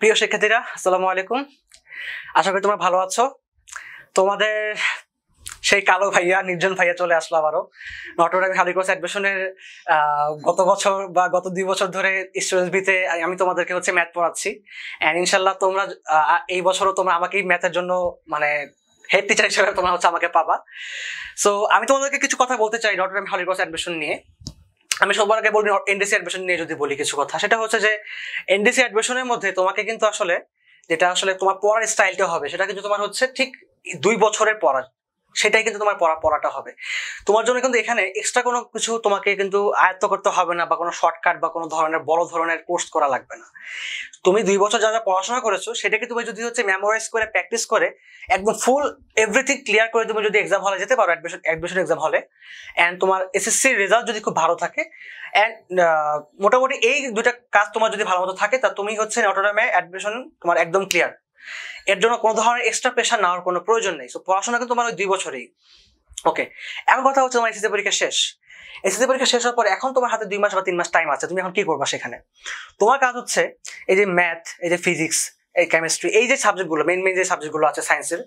প্রিয় শিক্ষার্থীরা আসসালামু আলাইকুম আশা করি তোমরা ভালো আছো তোমাদের সেই কালো ভাইয়া নির্জন ভাইয়া চলে আসলো আবারও নটরডাম হালিকোর্স অ্যাডমিশনের গত বছর বা গত দুই বছর ধরে স্টুডেন্ট ভিতে আমি তোমাদেরকে হচ্ছে ম্যাথ পড়াচ্ছি অ্যান্ড ইনশাল্লাহ তোমরা এই বছরও তোমরা আমাকেই ম্যাথের জন্য মানে হেড টিচার হিসেবে তোমরা হচ্ছে আমাকে পাবা সো আমি তোমাদেরকে কিছু কথা বলতে চাই নটরডাম হালিকোর্স অ্যাডমিশন নিয়ে আমি সবার আগে বলি এনডিসি অ্যাডমিশন নিয়ে যদি বলি কিছু কথা সেটা হচ্ছে যে এনডিসি অ্যাডমিশনের মধ্যে তোমাকে কিন্তু আসলে যেটা আসলে তোমার পড়ার স্টাইলটা হবে সেটা কিন্তু তোমার হচ্ছে ঠিক দুই বছরের পড়া সেটাই কিন্তু তোমার পড়া পড়াটা হবে তোমার জন্য কিন্তু এখানে এক্সট্রা কোনো কিছু তোমাকে কিন্তু আয়ত্ত করতে হবে না বা কোনো শর্টকাট বা কোনো ধরনের বড় ধরনের কোর্স করা লাগবে না তুমি দুই বছর যা যা পড়াশোনা করেছো সেটাকে তুমি যদি হচ্ছে মেমোরাইজ করে প্র্যাকটিস করে একদম ফুল এভরিথিং ক্লিয়ার করে তুমি যদি এক্সাম হলে যেতে পারো অ্যাডমিশন অ্যাডমিশন এক্সাম হলে অ্যান্ড তোমার এসএসসির রেজাল্ট যদি খুব ভালো থাকে অ্যান্ড মোটামুটি এই দুটা কাজ তোমার যদি ভালো মতো থাকে তা তুমি হচ্ছে অটোডামে অ্যাডমিশন তোমার একদম ক্লিয়ার এর জন্য কোনো ধরনের এক্সট্রা প্রেশার নেওয়ার কোনো প্রয়োজন নেই সো পড়াশোনা কিন্তু তোমার ওই দুই বছরেই ওকে এখন কথা হচ্ছে তোমার এসএসসি পরীক্ষা শেষ এসএসসি পরীক্ষা শেষ হওয়ার পর এখন তোমার হাতে দুই মাস বা তিন মাস টাইম আছে তুমি এখন কি করবা সেখানে তোমার কাজ হচ্ছে এই যে ম্যাথ এই যে ফিজিক্স এই কেমিস্ট্রি এই যে সাবজেক্টগুলো মেন মেন যে সাবজেক্টগুলো আছে সায়েন্সের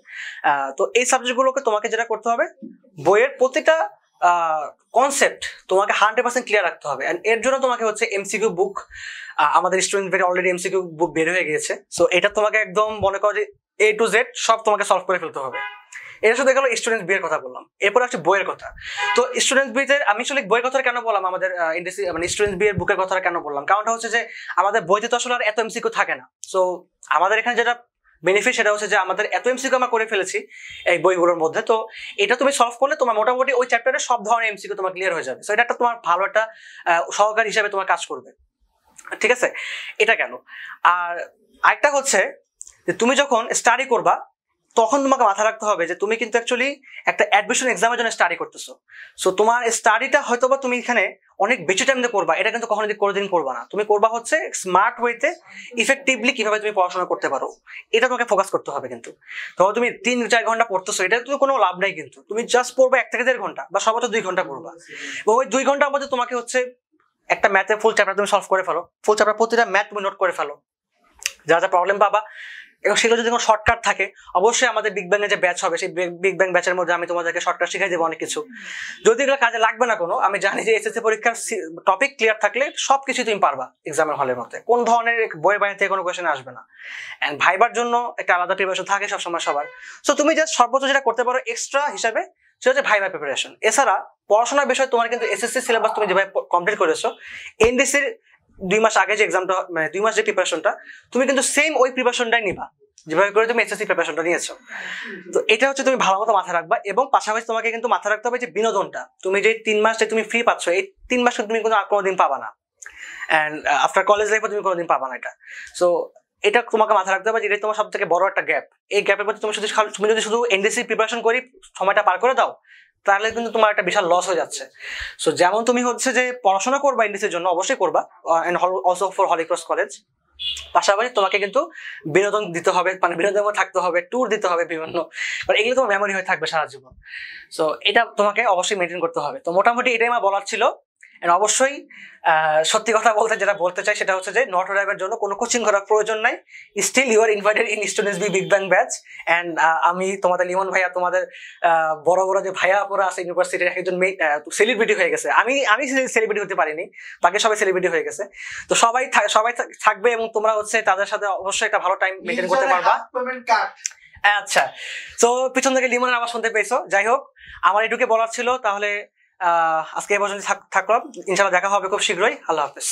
তো এই সাবজেক্টগুলোকে তোমাকে যেটা করতে হবে বইয়ের প্রতিটা কনসেপ্ট তোমাকে হান্ড্রেড পার্সেন্ট ক্লিয়ার রাখতে হবে অ্যান্ড এর জন্য তোমাকে হচ্ছে এমসিকিউ বুক আমাদের স্টুডেন্ট অলরেডি এমসিকিউ বুক বের হয়ে গিয়েছে সো এটা তোমাকে একদম মনে করো যে এ টু জেড সব তোমাকে সলভ করে ফেলতে হবে এটা শুধু গেল স্টুডেন্ট বিয়ের কথা বললাম এরপর আসছে বইয়ের কথা তো স্টুডেন্ট বিয়েতে আমি আসলে বইয়ের কথা কেন বললাম আমাদের ইন্ডাস্ট্রি মানে স্টুডেন্ট বিয়ের বুকের কথা কেন বললাম কারণটা হচ্ছে যে আমাদের বইতে তো আসলে আর এত এমসিকিউ থাকে না সো আমাদের এখানে যেটা বেনিফিট সেটা হচ্ছে যে আমাদের এত এমসিকিউ আমরা করে ফেলেছি এই বইগুলোর মধ্যে তো এটা তুমি সলভ করলে তোমার মোটামুটি ওই চ্যাপ্টারে সব ধরনের এমসিকিউ তোমার ক্লিয়ার হয়ে যাবে সো এটা একটা তোমার ভালো একটা সহকারী হিসাবে তোমার কাজ করবে ঠিক আছে এটা কেন আর আরেকটা হচ্ছে যে তুমি যখন স্টাডি করবা তখন তোমাকে মাথা রাখতে হবে যে তুমি কিন্তু অ্যাকচুয়ালি একটা অ্যাডমিশন এক্সামের জন্য স্টাডি করতেছো সো তোমার স্টাডিটা হয়তো বা তুমি এখানে অনেক বেশি টাইম দিয়ে করবা এটা কিন্তু কখনো কোনোদিন করবা না তুমি করবা হচ্ছে স্মার্ট ওয়েতে ইফেক্টিভলি কিভাবে তুমি পড়াশোনা করতে পারো এটা তোমাকে ফোকাস করতে হবে কিন্তু ধরো তুমি তিন চার ঘন্টা পড়তেছো এটা তো কোনো লাভ নাই কিন্তু তুমি জাস্ট পড়বা এক থেকে দেড় ঘন্টা বা সর্বোচ্চ দুই ঘন্টা পড়বা এবং ওই দুই ঘন্টার মধ্যে তোমাকে হচ্ছে একটা ম্যাথের ফুল চ্যাপ্টার তুমি সলভ করে ফেলো ফুল চ্যাপ্টার প্রতিটা ম্যাথ তুমি নোট করে ফেলো যা যা প্রবলেম পাবা এবং সেগুলো যদি কোনো শর্টকাট থাকে অবশ্যই আমাদের বিগ ব্যাংয়ে যে ব্যাচ হবে সেই বিগ ব্যাং ব্যাচের মধ্যে আমি তোমাদেরকে শর্টকাট শিখাই দেবো অনেক কিছু যদি এগুলো কাজে লাগবে না কোনো আমি জানি যে এসএসসি পরীক্ষার টপিক ক্লিয়ার থাকলে সব কিছুই তুমি পারবা এক্সামের হলের মধ্যে কোন ধরনের বইয়ের বাইরে থেকে কোনো কোয়েশন আসবে না অ্যান্ড ভাইবার জন্য একটা আলাদা প্রিপারেশন থাকে সবসময় সবার সো তুমি জাস্ট সর্বোচ্চ যেটা করতে পারো এক্সট্রা হিসাবে সেটা হচ্ছে ভাইবার প্রিপারেশন এছাড়া পড়াশোনার বিষয়ে তোমার কিন্তু এসএসসি সিলেবাস তুমি যেভাবে কমপ্লিট করেছো এনডিসির দুই মাস আগে যে এক্সামটা মানে দুই মাস যে প্রিপারেশনটা তুমি কিন্তু সেম ওই প্রিপারেশনটাই নিবা যেভাবে করে তুমি এসএসসি প্রিপারেশনটা নিয়েছো তো এটা হচ্ছে তুমি ভালো মতো মাথায় রাখবা এবং পাশাপাশি তোমাকে কিন্তু মাথায় রাখতে হবে যে বিনোদনটা তুমি যে তিন মাস যে তুমি ফ্রি পাচ্ছ এই তিন মাস তুমি কোনো কোনোদিন পাবা না অ্যান্ড আফটার কলেজ লাইফে তুমি কোনোদিন পাবা না এটা সো এটা তোমাকে মাথায় রাখতে হবে এটা তোমার সব থেকে বড় একটা গ্যাপ এই গ্যাপের মধ্যে তুমি শুধু তুমি যদি শুধু এনডিসি প্রিপারেশন করি সময়টা পার করে দাও তাহলে কিন্তু তোমার একটা বিশাল লস হয়ে যাচ্ছে সো যেমন তুমি হচ্ছে যে পড়াশোনা করবা ইংলিশের জন্য অবশ্যই করবা অলসো ফর হলিক্রস কলেজ পাশাপাশি তোমাকে কিন্তু বিনোদন দিতে হবে মানে বিনোদন থাকতে হবে ট্যুর দিতে হবে বিভিন্ন মানে এগুলো তোমার মেমোরি হয়ে থাকবে সারা জীবন সো এটা তোমাকে অবশ্যই মেনটেন করতে হবে তো মোটামুটি এটাই আমার বলার ছিল এন্ড অবশ্যই সত্যি কথা বলতে যেটা বলতে চাই সেটা হচ্ছে যে নট অ্যারাইভের জন্য কোনো কোচিং করার প্রয়োজন নাই still you are invited in students B big bang batch and আমি তোমাদের লিমন ভাইয়া তোমাদের বড় বড় যে ভাইয়া পড়া আছে ইউনিভার্সিটির একজন সেলিব্রিটি হয়ে গেছে আমি আমি সেলিব্রিটি হতে পারিনি বাকি সবাই সেলিব্রিটি হয়ে গেছে তো সবাই সবাই থাকবে এবং তোমরা হচ্ছে তাদের সাথে অবশ্যই একটা ভালো টাইম মেনটেন করতে পারবা আচ্ছা তো পিছন থেকে লিমনের আবার শুনতে পেয়েছো যাই হোক আমার এটুকে বলার ছিল তাহলে আজকে এই পর্যন্ত থাকলাম ইনশাল্লাহ দেখা হবে খুব শীঘ্রই আল্লাহ হাফেজ